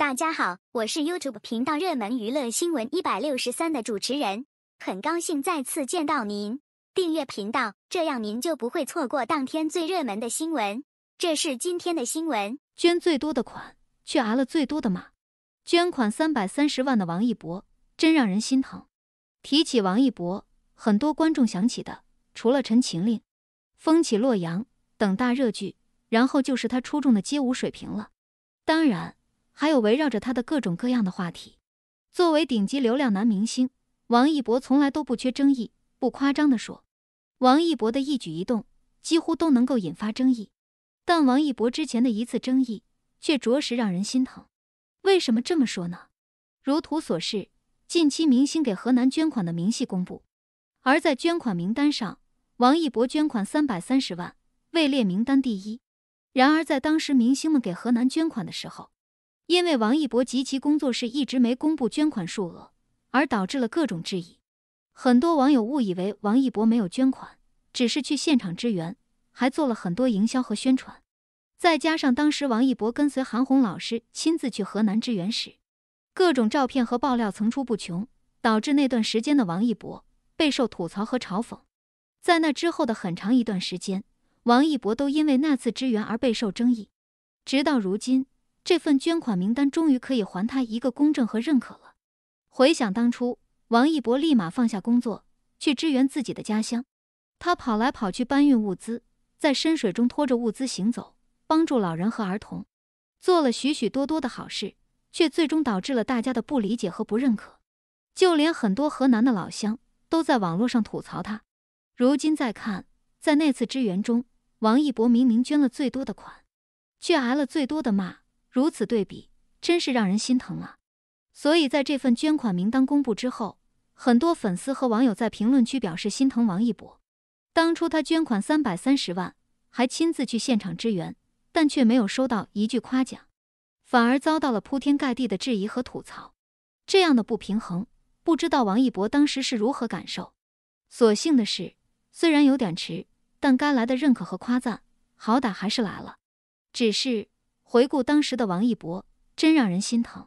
大家好，我是 YouTube 频道热门娱乐新闻一百六十三的主持人，很高兴再次见到您。订阅频道，这样您就不会错过当天最热门的新闻。这是今天的新闻：捐最多的款，却挨了最多的骂。捐款三百三十万的王一博，真让人心疼。提起王一博，很多观众想起的除了《陈情令》《风起洛阳》等大热剧，然后就是他出众的街舞水平了。当然。还有围绕着他的各种各样的话题。作为顶级流量男明星，王一博从来都不缺争议。不夸张的说，王一博的一举一动几乎都能够引发争议。但王一博之前的一次争议却着实让人心疼。为什么这么说呢？如图所示，近期明星给河南捐款的明细公布，而在捐款名单上，王一博捐款三百三十万，位列名单第一。然而在当时明星们给河南捐款的时候，因为王一博及其工作室一直没公布捐款数额，而导致了各种质疑。很多网友误以为王一博没有捐款，只是去现场支援，还做了很多营销和宣传。再加上当时王一博跟随韩红老师亲自去河南支援时，各种照片和爆料层出不穷，导致那段时间的王一博备受吐槽和嘲讽。在那之后的很长一段时间，王一博都因为那次支援而备受争议，直到如今。这份捐款名单终于可以还他一个公正和认可了。回想当初，王一博立马放下工作去支援自己的家乡，他跑来跑去搬运物资，在深水中拖着物资行走，帮助老人和儿童，做了许许多多的好事，却最终导致了大家的不理解和不认可。就连很多河南的老乡都在网络上吐槽他。如今再看，在那次支援中，王一博明明捐了最多的款，却挨了最多的骂。如此对比，真是让人心疼啊！所以，在这份捐款名单公布之后，很多粉丝和网友在评论区表示心疼王一博。当初他捐款三百三十万，还亲自去现场支援，但却没有收到一句夸奖，反而遭到了铺天盖地的质疑和吐槽。这样的不平衡，不知道王一博当时是如何感受。所幸的是，虽然有点迟，但该来的认可和夸赞，好歹还是来了。只是。回顾当时的王一博，真让人心疼。